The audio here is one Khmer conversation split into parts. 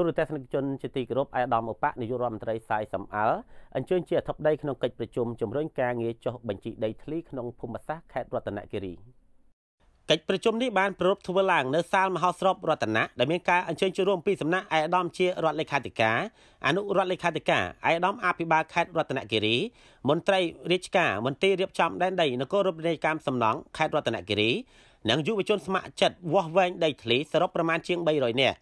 ទូរទស្សនិកជនជាទីគោរពអាយដាមឧបនាយករដ្ឋមន្ត្រីសាយសំអល់អញ្ជើញជាអធិបតីក្នុងកិច្ចប្រជុំជំរុញការងារចុះបញ្ជីដីធ្លីក្នុងភូមិសាស្ត្រខេត្តរតនគិរីកិច្ចប្រជុំនេះបានប្រារព្ធធ្វើឡើងនៅសាលមហោស្រពរតនៈដែលមានការអញ្ជើញចូលរួមពីសំណាក់អាយដាមជារដ្ឋលេខាធិការអនុរដ្ឋលេខាធិការអាយដាមអភិបាលខេត្តរតនគិរីមន្ត្រីរាជការមន្ត្រីរៀបចំដែនដីនគររូបនីយកម្មសំណង់ខេត្តរតនគិរីនិងយុវជនស្ម័គ្រចិត្តវាស់វែងដីធ្លីសរុបប្រមាណជាង300នាក់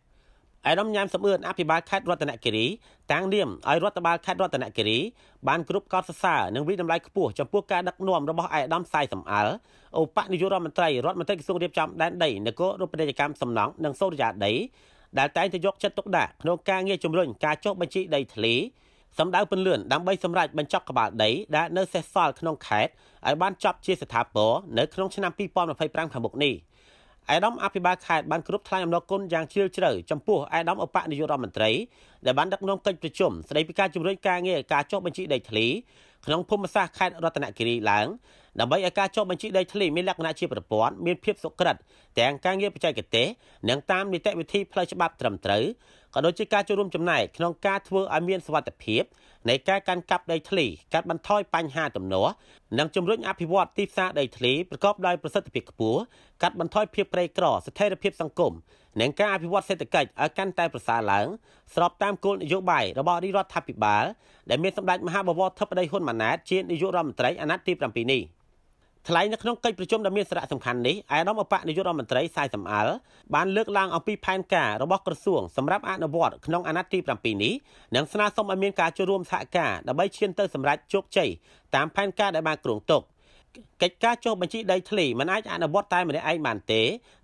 ឯកឧត្តមញ៉ែមសំអឿនអភិបាលខេត្តរតនគិរីតាំងនាមឲ្យរដ្ឋបាលខេត្តរតនគិរីបានគ្រប់កោតសរសើរនិងវិតម្លៃខ្ពស់ចំពោះការដឹកនាំរបស់ឯកឧត្តមសាយសំអល់ឧបនាយករដ្ឋមន្ត្រីរដ្ឋមន្ត្រីក្រសួងរៀបចំដែនដីនគររូបនីយកម្មសំណង់និងសូរិយាដីដែលតែងតែយកចិត្តទុកដាក់ក្នុងការងារជំរុញការចុះបញ្ជីដីធ្លីសម្ដៅពន្លឿនដើម្បីសម្រេចបញ្ចប់ក្បាលដីដែលនៅសេសសល់ក្នុងខេត្តឲ្យបានចប់ជាស្ថាពរនៅក្នុងឆ្នាំ2025ខាងមុខនេះ។ឯកឧត្តមអភិបាលខេត្តបានគ្រប់ថ្លែងអំណរគុណយ៉ាងជ្រាលជ្រៅចំពោះឯកឧត្តមឧបនាយករដ្ឋមន្ត្រីដែលបានដឹកនាំកិច្ចប្រជុំស្តីពីការជំរុញការងារការចុះបញ្ជីដីធ្លីក្នុងភូមិសាស្ត្រខេត្តរតនគិរីឡើងដើម្បីឲ្យការចុះបញ្ជីដីធ្លីមានលក្ខណៈជាប្រព័ន្ធមានភាពសុក្រិតទាំងការងារបច្ចេកទេសនិងតាមនីតិវិធីផ្លូវច្បាប់ត្រឹមត្រូវក៏ដូចជាការចូលរួមចំណែកក្នុងការធ្វើឲ្យមានសុវត្ថិភាពនៃការកាន់កាប់ដីធ្លីកាត់បន្ថយបញ្ហាទំនាស់និងជំរុញអភិវឌ្ឍទីផ្សារដីធ្លីប្រកបដោយប្រសិទ្ធភាពខ្ពស់កាត់បន្ថយភាពក្រីក្រស្ថិរភាពសង្គមនិងការអភិវឌ្ឍសេដ្ឋកិច្ចឲ្យកាន់តែប្រសើរឡើងស្របតាមគោលនយោបាយរបស់រដ្ឋាភិបាលដែលមានសម្ដេចមហាបវរធិបតីហ៊ុនម៉ាណែតជានាយករដ្ឋមន្ត្រីអាណត្តិទី7នេះ។ថ្លែងនៅក្នុងកិច្ចប្រជុំដ៏មានសារៈសំខាន់នេះឯកឧត្តមអបនាយករដ្ឋមន្ត្រីសាយសំអល់បានលើកឡើងអំពីផែនការរបស់ក្រសួងសម្រាប់អនុវត្តក្នុងអាណត្តិទី7នេះនិងស្នើសុំឲ្យមានការចូលរួមសហការដើម្បីឈានទៅសម្រេចជោគជ័យតាមផែនការដែលបានគ្រោងទុក។កិច្ចការចុះបញ្ជីដីធ្លីមិនអាចអនុវត្តតែម្នាក់ឯងបានទេ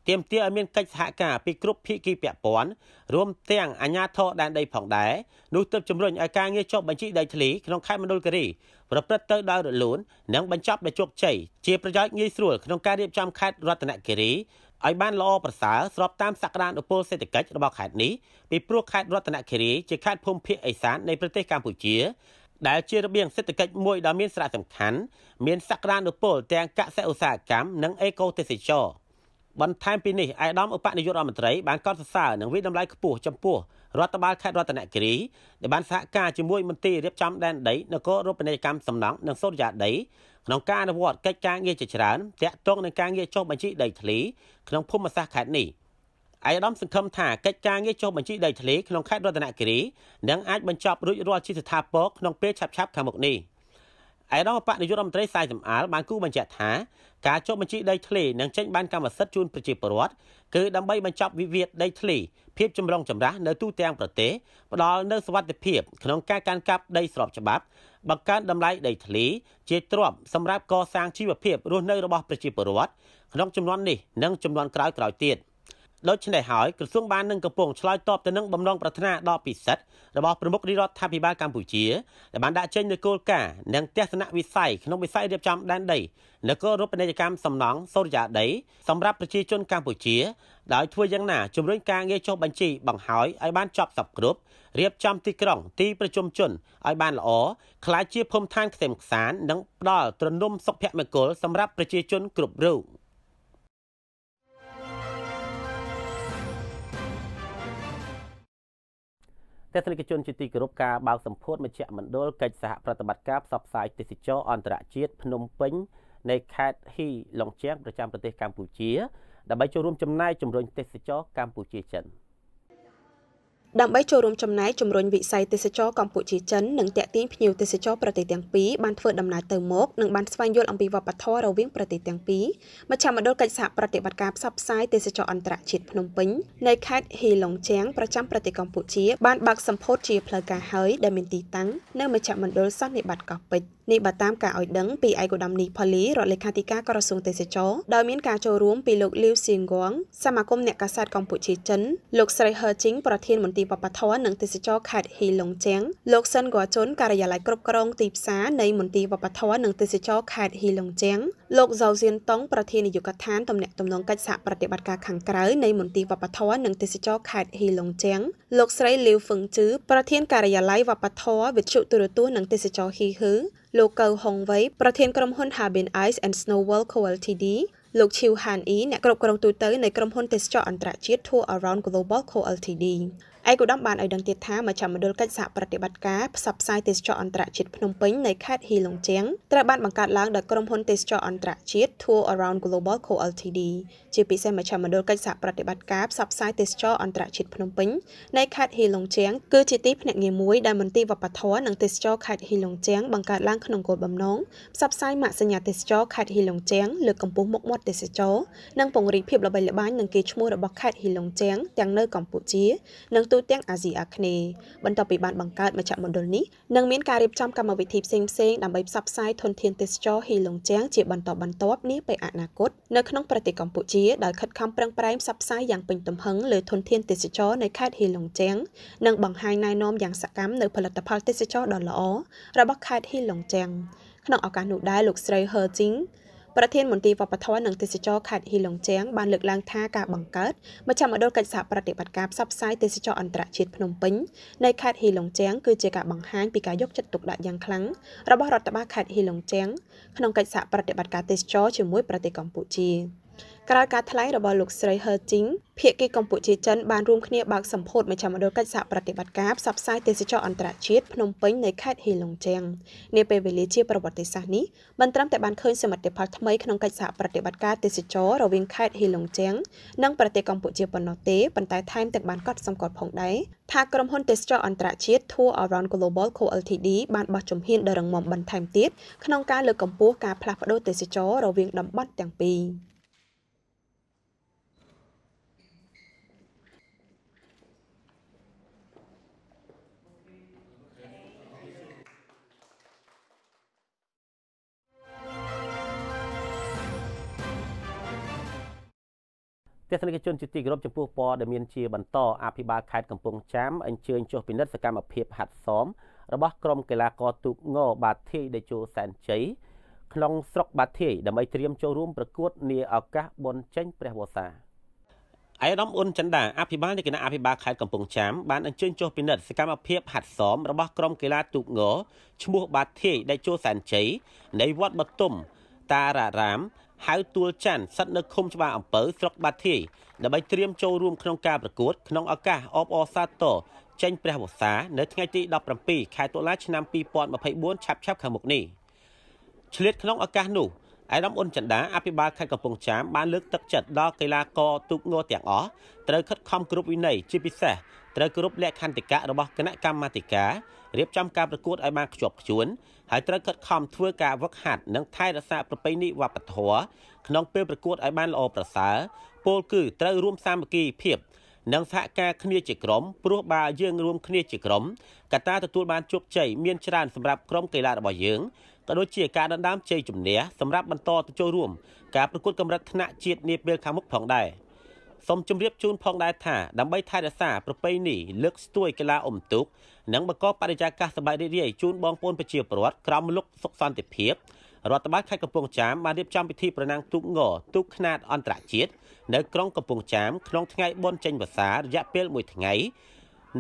ទាមទារឲ្យមានកិច្ចសហការពីគ្រប់ភាគីពាក់ព័ន្ធរួមទាំងអាជ្ញាធរដែនដីផងដែរនោះទើបជំរុញឲ្យការងារចុះបញ្ជីដីធ្លីក្នុងខេត្តមណ្ឌលគិរីប្រព្រឹត្តទៅដោយរលូននិងបញ្ចប់ដោយជោគជ័យជាប្រយោជន៍ងាយស្រួលក្នុងការរៀបចំខេត្តរតនគិរីឲ្យបានល្អប្រសើរស្របតាមសក្តានុពលសេដ្ឋកិច្ចរបស់ខេត្តនេះពីព្រោះខេត្តរតនគិរីជាខេត្តភូមិភាគឦសាននៃប្រទេសកម្ពុជាដែលជារបៀងសេដ្ឋកិច្ចមួយដ៏មានសារៈសំខាន់មាន សក្តានុពល ទាំងកសិឧស្សាហកម្មនិងអេកូទេសចរបន្ថែមពីនេះឯកឧត្តមឧបនាយករដ្ឋមន្ត្រីបានកោតសរសើរនិងវិតម្លៃខ្ពស់ចំពោះរដ្ឋបាលខេត្តរតនគិរីដែលបានសហការជាមួយមន្ទីររៀបចំដែនដីនគររូបនីយកម្មសំណង់និងសូរិយាដីក្នុងការអនុវត្តកិច្ចការងារជាច្រើនទាក់ទងនឹងការងារចុះបញ្ជីដីធ្លីក្នុងភូមិសាស្ត្រខេត្តនេះ។អាយដាមសង្ឃឹមថាកិច្ចការងារចុះបញ្ជីដីធ្លីក្នុងខេត្តរតនគិរីនឹងអាចបញ្ចប់រួចរាល់ជាស្ថាពរក្នុងពេលឆាប់ៗខាងមុខនេះអាយដាមបកនាយករដ្ឋមន្ត្រីសាយសំអាលបានគូបញ្ជាក់ថាការចុះបញ្ជីដីធ្លីនឹងចេញបានកម្មសិទ្ធិជូនប្រជាពលរដ្ឋគឺដើម្បីបញ្ចប់វិវាទដីធ្លីភាពចម្រុងចម្រាស់នៅទូទាំងប្រទេសផ្ដល់នូវសវត្ថិភាពក្នុងការកាន់កាប់ដីស្របច្បាប់បង្កើនតម្លៃដីធ្លី ជាទ្រព្យសម្រាប់កសាងជីវភាពរស់នៅរបស់ប្រជាពលរដ្ឋក្នុងចំនួននេះនិងចំនួនក្រោយៗទៀត។ដូច្នេះហើយក្រសួងបាននឹងកំពុងឆ្លើយតបទៅនឹងបំណងប្រាថ្នាដ៏ពិសិដ្ឋរបស់ប្រមុខរាជរដ្ឋាភិបាលកម្ពុជាដែលបានដាក់ចេញនូវគោលការណ៍និងទស្សនវិស័យក្នុងវិស័យរៀបចំដែនដីនគររូបនីយកម្មសំណង់សូរិយាដីសម្រាប់ប្រជាជនកម្ពុជា ដោយធ្វើយ៉ាងណាជំរុញការងារចុះបញ្ជីបង្ហើយឲ្យបានចប់សពគ្រប់រៀបចំទីក្រុង ទីប្រជុំជនឲ្យបានល្អខ្លាចជាភូមិឋានខ្សែមខ្សាននិងផ្ដល់ទ្រនំសុភមង្គលសម្រាប់ប្រជាជនគ្រប់រូប។ទស្សនិកជនជាទីគោរពការបើកសម្ពោធមជ្ឈមណ្ឌលកិច្ចសហប្រតិបត្តិការផ្សព្វផ្សាយទេសចរអន្តរជាតិភ្នំពេញនៃខេត្តហ៊ីឡុងជាងប្រចាំប្រទេសកម្ពុជាដើម្បីចូលរួមចំណែកជំរុញទេសចរកម្ពុជាចិន។ដើម្បីចូលរួមចំណែកជំរុញវិស័យទេសចរកម្ពុជាចិននិងតាក់ទាញភ្ញៀវទេសចរប្រទេសទាំងពីរបានធ្វើដំណើរទៅមក និងបានស្វែងយល់អំពីវប្បធម៌រវាងប្រទេសទាំងពីរមជ្ឈមណ្ឌលកិច្ចសហប្រតិបត្តិការផ្សព្វផ្សាយទេសចរអន្តរជាតិភ្នំពេញនៅខេត្តហ៊ីឡុងជាងប្រចាំប្រទេសកម្ពុជាបានបើកសម្ពោធជាផ្លូវការហើយដែលមានទីតាំងនៅមជ្ឈមណ្ឌលសន្និបាតកោះពេជ្រនេះបើតាមការឲ្យដឹងពីឯកឧត្តមនីផូលីរដ្ឋលេខាធិការក្រសួងទេសចរដោយមានការចូលរួមពីលោកលីវសៀងគងសមាគមអ្នកកាសែតកម្ពុជាចិនលោកស្រីហឺជីងប្រធានមន្ទីរវប្បធម៌និងទេសចរខេត្តហ៊ីឡុងជាងលោកសិនគួជុនការិយាល័យគ្រប់គ្រងទីផ្សារនៃមន្ទីរវប្បធម៌និងទេសចរខេត្តហ៊ីឡុងជាងលោកហ្សៅសៀនតុងប្រធាននាយកដ្ឋានតំណាក់តំណងកិច្ចសហប្រតិបត្តិការខាងក្រៅនៃមន្ទីរវប្បធម៌និងទេសចរខេត្តហ៊ីឡុងជាងលោកស្រីលីវហ្វឹងជឺប្រធានការិយាល័យវប្បធម៌វិទ្យុទូរទស្សន៍និងទេសចរហ៊ីហឺលោកកៅហុងវ៉ៃប្រធានក្រុមហ៊ុន Harbin Ice and Snow World Co Ltd លោកឈីវហានអ៊ីអ្នកគ្រប់គ្រងទូទៅនៃក្រុមហ៊ុនទេសចរអន្តរជាតិ Tour Around Global Co Ltd ឯកឧត្តមបានឲ្យដឹងទៀតថាមជ្ឈមណ្ឌលកិច្ចសហប្រតិបត្តិការផ្សព្វផ្សាយទេសចរអន្តរជាតិភ្នំពេញនៅខេត្តហ៊ីឡុងជាងត្រូវបានបង្កើតឡើងដោយក្រុមហ៊ុនទេសចរអន្តរជាតិ Tour Around Global Co Ltd ជាពិសេសមជ្ឈមណ្ឌលកិច្ចសហប្រតិបត្តិការផ្សព្វផ្សាយទេសចរអន្តរជាតិភ្នំពេញនៅខេត្តហ៊ីឡុងជាងគឺជាទីភ្នាក់ងារមួយដែលមន្ទីរវប្បធម៌និងទេសចរខេត្តហ៊ីឡុងជាងបង្កើតឡើងក្នុងគោលបំណងផ្សព្វផ្សាយម៉ាកសញ្ញាទេសចរខេត្តហ៊ីឡុងជាងលើកកម្ពស់មុខមាត់ទេសចរនិងពង្រីកភាពល្បីល្បាញនឹងគេឈ្មោះរបស់ខេត្តហ៊ីឡុងជៀងទាំងនៅកម្ពុជានិងទូទាំងអាស៊ីអាគ្នេយ៍បន្ទាប់ពីបានបង្កើតមជ្ឈមណ្ឌលនេះនឹងមានការរៀបចំកម្មវិធីផ្សេងៗដើម្បីផ្សព្វផ្សាយធនធានទេសចរហ៊ីឡុងជៀងជាបន្តបន្ទាប់នាពេលអនាគត នៅក្នុងប្រទេសកម្ពុជាដោយខិតខំប្រឹងប្រែងផ្សព្វផ្សាយយ៉ាងពេញទំហឹងលើធនធានទេសចរនៅខេត្តហ៊ីឡុងជៀងនិងបង្ហាញណែនាំយ៉ាងសកម្មនៅផលិតផលទេសចរដ៏ល្អរបស់ខេត្តហ៊ីឡុងជៀងក្នុងឱកាសនោះដែរលោកស្រីហឺជីងប្រធានមន្ទីរវប្បធម៌និងទេសចរខេត្តហ៊ីឡុងជាងបានលើកឡើងថាការបង្កើតមជ្ឈមណ្ឌលកិច្ចសហប្រតិបត្តិការផ្សព្វផ្សាយទេសចរអន្តរជាតិភ្នំពេញនៅខេត្តហ៊ីឡុងជាងគឺជាការបង្ហាញពីការយកចិត្តទុកដាក់យ៉ាងខ្លាំងរបស់រដ្ឋបាលខេត្តហ៊ីឡុងជាងក្នុងកិច្ចសហប្រតិបត្តិការទេសចរជាមួយប្រទេសកម្ពុជា។ក្រោយការថ្លែងរបស់លោកស្រីហឺជីងភាគីកម្ពុជាចិនបានរួមគ្នាបើកសម្ពោធមជ្ឈមណ្ឌលកិច្ចសហប្រតិបត្តិការផ្សព្វផ្សាយទេសចរអន្តរជាតិភ្នំពេញនៅខេត្តហ៊ីឡុងជាងនាពេលវេលាជាប្រវត្តិសាស្ត្រនេះមិនត្រឹមតែបានឃើញសមិទ្ធផលថ្មីក្នុងកិច្ចសហប្រតិបត្តិការទេសចររវាងខេត្តហ៊ីឡុងជាងនិងប្រទេសកម្ពុជាប៉ុណ្ណោះទេប៉ុន្តែថែមទាំងបានកត់សម្គាល់ផងដែរថាក្រុមហ៊ុនទេសចរអន្តរជាតិ Tour Around Global Co Ltd បានបោះជំហានដ៏រឹងមាំបន្ថែមទៀតក្នុងការលើកកម្ពស់ការផ្លាស់ប្តូរទេសចររវាងតំបន់ទាំងពីរ។ទស្សនិកជនជាទីគោរពចំពោះព័ត៌មានជាបន្តអភិបាលខេត្តកំពង់ចាមអញ្ជើញចុះពិនិត្យសកម្មភាពហាត់សមរបស់ក្រុមកីឡាករទូកងបាធាយដេជោសែនជ័យក្នុងស្រុកបាធាយដើម្បីត្រៀមចូលរួមប្រកួតនាឱកាសបុណ្យចេញព្រះវស្សាឯកឧត្តមអ៊ុនចិនដាអភិបាលនៃគណៈអភិបាលខេត្តកំពង់ចាមបានអញ្ជើញចុះពិនិត្យសកម្មភាពហាត់សមរបស់ក្រុមកីឡាទូកងឈ្មោះបាធាយដេជោសែនជ័យនៃវត្តបតុមតារារាមហៅទួលច័ន្ទស្ថិតនៅឃុំច្បារអំពើស្រុកបាធាយដើម្បីត្រៀមចូលរួមក្នុងការប្រកួត ក្នុងឱកាសអបអសាទរចេញព្រះវស្សានៅថ្ងៃទី17ខែតុលាឆ្នាំ2024ឆាប់ឆាប់ខាងមុខនេះឆ្លៀតក្នុងឱកាសនោះឯកឧត្តមអ៊ុនចិន្តាអភិបាលខេត្តកំពង់ចាមបានលើកទឹកចិត្តដល់កីឡាករទូកងទាំងអស់ត្រូវខិតខំគ្រប់វិន័យជាពិសេសត្រូវគោរពលក្ខន្តិកៈរបស់គណៈកម្មាធិការរៀបចំការប្រកួតឲ្យបានខ្ជាប់ខ្ជួនហើយត្រូវខិតខំធ្វើការវឹកហាត់និងថែរក្សាប្រពៃណីវប្បធម៌ក្នុងពេលប្រកួតឲ្យបានល្អប្រសើរពោលគឺត្រូវរួមសាមគ្គីភាព និងសហការគ្នាជាក្រុមព្រោះបើយើងរួមគ្នាជាក្រុមកត្តាទទួលបានជោគជ័យមានច្រើនសម្រាប់ក្រុមកីឡារបស់យើងក៏ដូចជាការដណ្ដើមជ័យជំនះសម្រាប់បន្តទៅចូលរួម ការប្រកួតកម្រិតថ្នាក់ជាតិនាពេលខាងមុខផងដែរសូមជម្រាបជូនផងដែរថាដើម្បីថែរក្សាប្រពៃណីលើកស្ទួយកីឡាអុំទូកនិងបង្កបរិយាកាសសប្បាយរីករាយជូនបងប្អូនប្រជាពលរដ្ឋក្រោមលុកសុខសន្តិភាពរដ្ឋបាលខេត្តកំពង់ចាមបានរៀបចំពិធីប្រណាំងទូកងទូកខ្នាតអន្តរជាតិនៅក្រុងកំពង់ចាមក្នុងថ្ងៃបុណ្យចេញវស្សារយៈពេល1ថ្ងៃ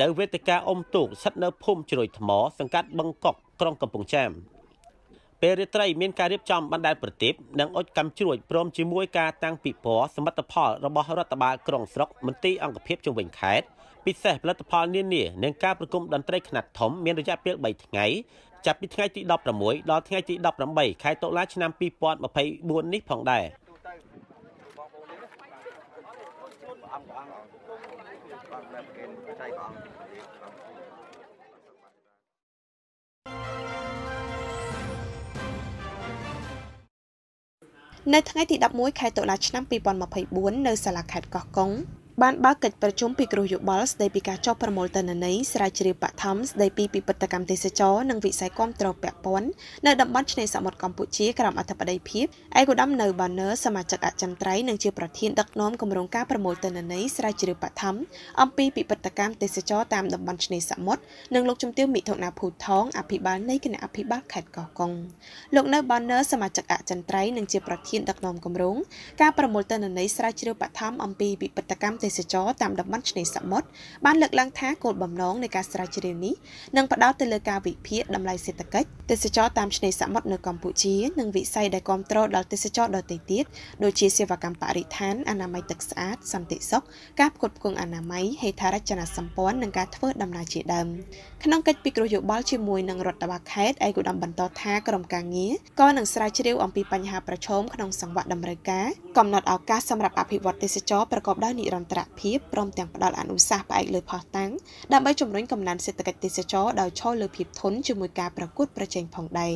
នៅវេទិកាអុំទូកស្ថិតនៅភូមិជ្រោយថ្មសង្កាត់បឹងកក់ក្រុងកំពង់ចាមពេលរាត្រីមានការរៀបចំបណ្ដាលប្រទីបនិងអុជកម្មជ្រួចព្រមជាមួយការតាំងពិព័រណ៍សមិទ្ធផលរបស់រដ្ឋបាលក្រុងស្រុកមន្ទីរអង្គភាពជុំវិញខេត្តពិសេសផលិតផលនានានិងការប្រគំតន្ត្រីខ្នាតធំមានរយៈពេល3ថ្ងៃចាប់ពីថ្ងៃទី16ដល់ថ្ងៃទី18ខែតុលាឆ្នាំ2024នេះផងដែរនៅថ្ងៃទី11ខែតុលាឆ្នាំ2024នៅ សាលាខេត្តកោះកុងបានបើកកិច្ចប្រជុំពិគ្រោះយោបល់ស្ដីពីការចុះប្រមូលទិន្នន័យស្រាវជ្រាវបឋមស្ដីពីពិពិធកម្មទេសចរនិងវិស័យគាំទ្រពាក់ព័ន្ធនៅតំបន់ឆ្នេរសមុទ្រកម្ពុជាក្រោមអធិបតេយ្យភាពឯកឧត្តមនៅបាណឺសមាជិកអចិន្ត្រៃយ៍និងជាប្រធានដឹកនាំគម្រោងការប្រមូលទិន្នន័យស្រាវជ្រាវបឋមអំពីពិពិធកម្មទេសចរតាមតំបន់ឆ្នេរសមុទ្រនិងលោកជំទាវមិថុនាភូថងអភិបាលនៃគណៈអភិបាលខេត្តកោះកុងលោកនៅបាណឺសមាជិកអចិន្ត្រៃយ៍និងជាប្រធានដឹកនាំគម្រោងការប្រមូលទិន្នន័យស្រាវជ្រាវបឋមអំពីពិពិធកម្មទេសចរតាមតំបន់ឆ្នេរសមុទ្របានលើកឡើងថាគោលបំណងនៃការស្រាវជ្រាវនេះនឹងផ្ដោតទៅលើការវិភាគតម្លៃសេដ្ឋកិច្ចទេសចរតាមឆ្នេរសមុទ្រនៅកម្ពុជានិងវិស័យដែលគ្រប់គ្រងដល់ទេសចរដទៃទៀតដូចជាសេវាកម្មបរិស្ថានអនាម័យទឹកស្អាតសន្តិសុខការផ្គត់ផ្គង់អនាម័យហេដ្ឋារចនាសម្ព័ន្ធនិងការធ្វើដំណើរជាដើមក្នុងកិច្ចពិគ្រោះយោបល់ជាមួយនឹងរដ្ឋបាលខេត្តឯកឧត្តមបន្តថាក្រមការងារក៏នឹងស្រាវជ្រាវអំពីបញ្ហាប្រឈមក្នុងសង្វាក់តម្រូវការកំណត់ឱកាសសម្រាប់អភិវឌ្ឍទេសចរប្រកបដោយនិរន្តរន្តរភាពព្រមទាំងផ្ដល់អនុសាសន៍ផ្អែកលើផុសតាំងដើម្បីជំរុញកំណើនសេដ្ឋកិច្ចទេសចរដោយឈលលើភាពធន់ជាមួយការប្រកួតប្រជែងផងដែរ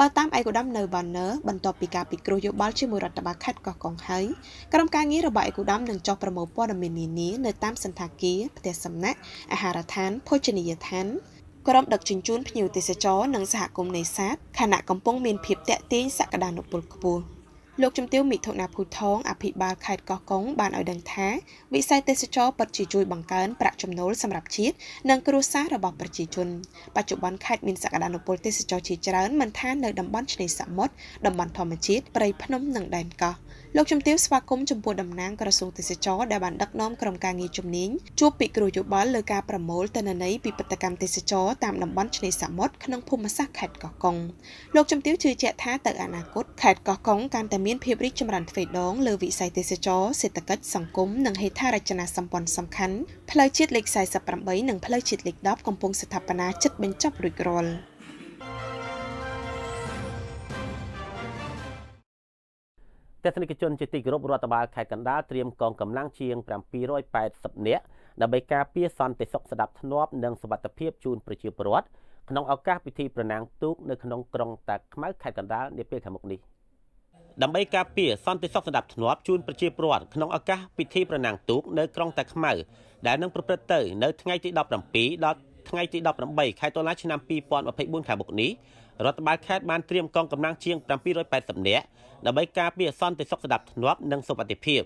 បើតាមឯកឧត្តមនៅបាណឺបន្ទាប់ពីការពិគ្រោះយោបល់ជាមួយរដ្ឋបាលខេត្តកោះកុងហើយក្រុមការងាររបស់ឯកឧត្តមនឹងចុះប្រមូលព័ត៌មាននានានៅតាមសន្តាគារផ្ទះសំណាក់អាហារដ្ឋានភោជនីយដ្ឋាន ក្រុមដឹកជញ្ជូនភ្ញៀវទេសចរនិងសហគមន៍នេសាទខណៈកំពុងមានភាពតាក់ទាញសក្តានុពលខ្ពស់។លោកជំទាវមិថុនាភូថងអភិបាលខេត្តកោះកុងបានឲ្យដឹងថា វិស័យទេសចរពិតជាជួយបង្កើនប្រាក់ចំណូលសម្រាប់ជាតិនិងគ្រួសាររបស់ប្រជាជនបច្ចុប្បន្នខេត្តមានសក្តានុពលទេសចរជាច្រើនមិនថានៅតំបន់ឆ្នេរសមុទ្រតំបន់ធម្មជាតិព្រៃភ្នំនិងដែនកោះលោកជំទាវស្វាគមន៍ចំពោះតំណាងក្រសួងទេសចរដែលបានដឹកនាំក្រុមការងារជំនាញជួបពិគ្រោះយោបល់លើការប្រមូលទិន្នន័យពីបត្តកម្មទេសចរតាមតំបន់ឆ្នេរសមុទ្រក្នុងភូមិសាស្ត្រខេត្តកោះកុងលោកជំទាវជឿជាក់ថាទៅអនាគតខេត្តកោះកុងកាន់តែមានមានភាពរីកចម្រើនទ្វេដងលើវិស័យទេសចរសេដ្ឋកិច្ចសង្គមនិងហេដ្ឋារចនាសម្ព័ន្ធសំខាន់ផ្លូវជាតិលេខ48និងផ្លូវជាតិលេខ10កំពុងស្ថាបនាជិតបញ្ចប់រួចរាល់ទស្សនិកជនជាទីគោរពរដ្ឋបាលខេត្តកណ្ដាលត្រៀមកងកម្លាំងជាង780នាក់ដើម្បីការពារសន្តិសុខស្ដាប់ធ្នាប់និងសวัสดิភាពជូនប្រជាពលរដ្ឋក្នុងឱកាសពិធីប្រណាំងទូកនៅក្នុងក្រុងតាខ្មៅខេត្តកណ្ដាលនាពេលខាងមុខនេះ។ដើម្បីការពារសន្តិសុខស្ដាប់ធ្នាប់ជូនប្រជាពលរដ្ឋក្នុងឱកាសពិធីប្រណាំងទូកនៅក្រុងតាខ្មៅដែលនឹងប្រព្រឹត្តទៅនៅថ្ងៃទី17ដល់ថ្ងៃទី18ខែតុលាឆ្នាំ2024ខាងមុខនេះរដ្ឋបាលខេត្តបានត្រៀមកងកម្លាំងជាង780នាក់ដើម្បីការពារសន្តិសុខស្ដាប់ធ្នាប់និងសុវត្ថិភាព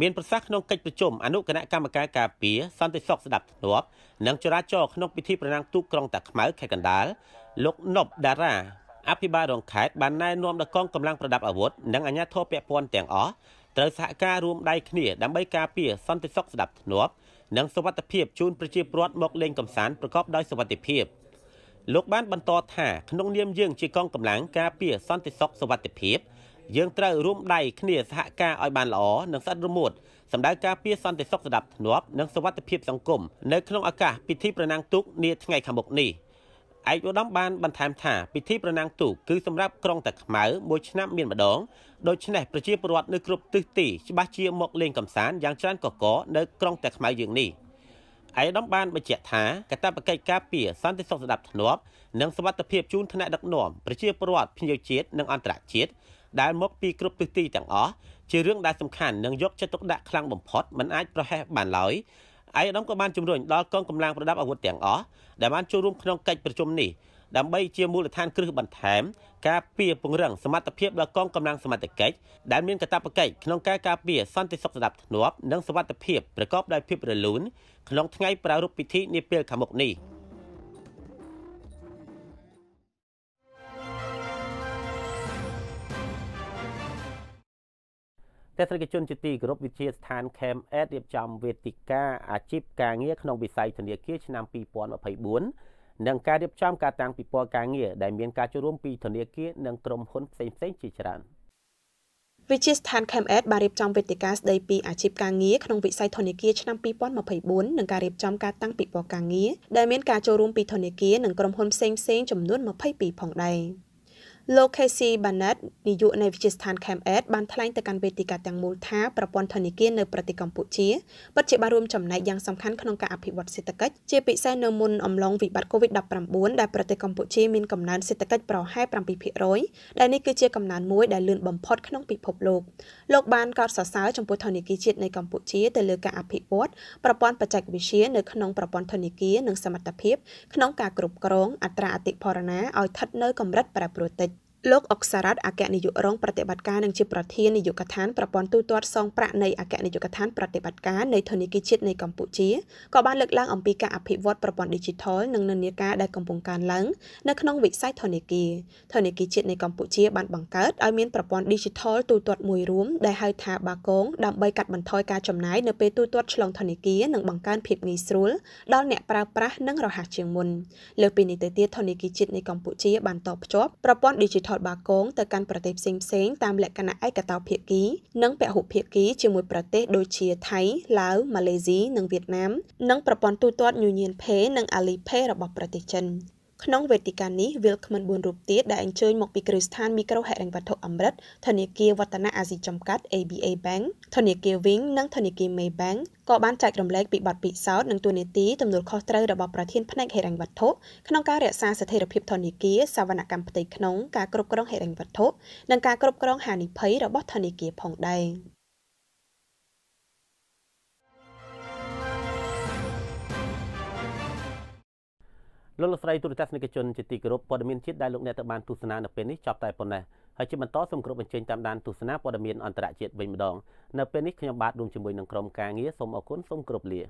មានប្រសាសន៍ក្នុងកិច្ចប្រជុំអនុគណៈកម្មការការពារសន្តិសុខស្ដាប់ធ្នាប់និងចរាចរណ៍ក្នុងពិធីប្រណាំងទូកក្រុងតាខ្មៅខេត្តកណ្ដាលលោកនប់តារាអភិបាលរងខេត្តបានណែនាំដល់កងកម្លាំងប្រដាប់អាវុធនិងអាជ្ញាធរពាក់ព័ន្ធទាំងអស់ត្រូវសហការរួមដៃគ្នាដើម្បីការពារសន្តិសុខស្ដាប់ធ្នាប់និងសុវត្ថិភាពជូនប្រជាពលរដ្ឋមកលេងកម្សាន្តប្រកបដោយសុវត្ថិភាពលោកបានបន្តថាក្នុងនាមយើងជាកងកម្លាំងការពារសន្តិសុខសុវត្ថិភាពយើងត្រូវរួមដៃគ្នាសហការឲ្យបានល្អនិងស្អិតរមួតសម្ដៅការពារសន្តិសុខស្ដាប់ធ្នាប់និងសុវត្ថិភាពសង្គមនៅក្នុងឱកាសពិធីប្រណាំងទូកនាថ្ងៃខាងមុខនេះ។ឯកឧត្តមបានបន្ថែមថា ពិធីប្រណាំងទូកគឺសម្រាប់ក្រុងតាខ្មៅមួយឆ្នាំមានម្ដងដូច្នេះប្រជាពលរដ្ឋនៅគ្រប់ទិសទីច្បាស់ជាមកលេងកម្សាន្តយ៉ាងច្រើនកកនៅក្រុងតាខ្មៅយើងនេះឯកឧត្តមបានបញ្ជាក់ថាកតាបកិច្ចការពារសន្តិសុខស្ដាប់ធ្នាប់និងសវត្ថិភាពជូនថ្នាក់ដឹកនាំប្រជាពលរដ្ឋភ្ញៀវជាតិនិងអន្តរជាតិដែលមកពីគ្រប់ទិសទីទាំងអស់ជារឿងដែលសំខាន់និងយកចិត្តទុកដាក់ខ្លាំងបំផុតមិនអាចប្រហែសបានឡើយឯកឧត្តមក៏បានជំរុញដល់កងកម្លាំងប្រដាប់អាវុធទាំងអស់ដែលបានចូលរួមក្នុងកិច្ចប្រជុំនេះដើម្បីជាមូលដ្ឋានគ្រឹះបន្ថែមការពារពង្រឹងសមត្ថភាពដល់កងកម្លាំងសមត្ថកិច្ចដែលមានកាតព្វកិច្ចក្នុងការការពារសន្តិសុខស្ដាប់ធ្នាប់និងសវត្ថិភាពប្រកបដោយភាពរលូនក្នុងថ្ងៃប្រារព្ធពិធីនាពេលខាងមុខនេះ។ទស្សនិកជនជាទីគោរពវិទ្យាស្ថាន Camp Ed រៀបចំវេទិកាអាជីពការងារក្នុងវិស័យធនាគារឆ្នាំ2024និងការរៀបចំការតាំងពិព័រណ៍ការងារដែលមានការចូលរួមពីធនាគារនិងក្រុមហ៊ុនផ្សេងៗជាច្រើន។វិជាស្ថាន CAMED បានរៀបចំវេទិកាស្ដីពីអាជីពការងារក្នុងវិស័យធនាគារឆ្នាំ2024និងការរៀបចំការតាំងពិព័រណ៍ការងារដែលមានការចូលរួមពីធនាគារនិងក្រុមហ៊ុនផ្សេងៗចំនួន22ផងដែរលោក Casey Bennett នាយកនៃវិទ្យាស្ថាន ChemEd បានថ្លែងទៅកាន់វេទិកាទាំងមូលថាប្រព័ន្ធធនាគារនៅប្រទេសកម្ពុជាពិតជាបានរួមចំណែកយ៉ាងសំខាន់ក្នុងការអភិវឌ្ឍសេដ្ឋកិច្ចជាពិសេសនៅមុនអំឡុងវិបត្តិ COVID-19 ដែលប្រទេសកម្ពុជាមានកំណើនសេដ្ឋកិច្ចប្រហែល7%ដែលនេះគឺជាកំណើនមួយដែលលឿនបំផុតក្នុងពិភពលោកលោកបានកោតសរសើរចំពោះធនាគារជាតិនៅកម្ពុជាទៅលើការអភិវឌ្ឍប្រព័ន្ធបច្ចេកវិទ្យានៅក្នុងប្រព័ន្ធធនាគារនិងសមត្ថភាពក្នុងការគ្រប់គ្រងអត្រាអតិផរណាឲ្យស្ថិតនៅកម្រិតប្រែប្រួលតិចលោកអុកសារ៉ាត់អគ្គនាយករងប្រតិបត្តិការនិងជាប្រធាននាយកដ្ឋានប្រព័ន្ធទូទាត់សងប្រាក់នៃអគ្គនាយកដ្ឋានប្រតិបត្តិការនៃធនាគារជាតិនៃកម្ពុជាក៏បានលើកឡើងអំពីការអភិវឌ្ឍប្រព័ន្ធ Digital និងនិន្នាការដែលកំពុងកើនឡើងនៅក្នុងវិស័យធនាគារធនាគារជាតិនៃកម្ពុជាបានបង្កើតឲ្យមានប្រព័ន្ធ Digital ទូទាត់មួយរួមដែលហៅថាបាកងដើម្បីកាត់បន្ថយការចំណាយនៅពេលទូទាត់ឆ្លងធនាគារនិងបង្កើនភាពងាយស្រួលដល់អ្នកប្រើប្រាស់និងរហ័សជាងមុនលើពីនេះទៅទៀតធនាគារជាតិនៃកម្ពុជាបានតបភ្ជាប់ប្រព័ន្ធ Digital ផលបាគងទៅកាន់ប្រទេសផ្សេងៗតាមលក្ខណៈឯកតោភាគី និងពហុភាគីជាមួយប្រទេសដូចជាថៃឡាវម៉ាឡេស៊ីនិងវៀតណាមនិងប្រព័ន្ធទូទាត់ Union Pay និង Alipay របស់ប្រទេសចិន។ក្នុងវេទិកានេះវិលគ្មិន4រូបទៀតដែលអញ្ជើញមកពីគ្រឹះស្ថានមីក្រូហិរញ្ញវត្ថុអមរិតធនាគារវឌ្ឍនៈអាស៊ីចំកាត់ ABA Bank ធនាគារ Wing និងធនាគារ Maybank ក៏បានចែករំលែកពីបទពិសោធន៍និងទូនីតិទំនួលខុសត្រូវរបស់ប្រធានផ្នែកហិរញ្ញវត្ថុក្នុងការរក្សាស្ថិរភាពធនាគារសវនកម្មផ្ទៃក្នុងការគ្រប់គ្រងហិរញ្ញវត្ថុនិងការគ្រប់គ្រងហានិភ័យរបស់ធនាគារផងដែរលោកលោកស្រីទូរទស្សនិកជនជាទីគោរពព័ត៌មានជាតិដែលលោកអ្នកទៅបានទស្សនានៅពេលនេះចប់តែប៉ុណ្ណេះហើយជាបន្តសូមគ្រប់បញ្ជើញតាមដានទស្សនាព័ត៌មានអន្តរជាតិវិញម្ដងនៅពេលនេះខ្ញុំបាទរួមជាមួយនឹងក្រុមការងារសូមអរគុណសូមគោរពលា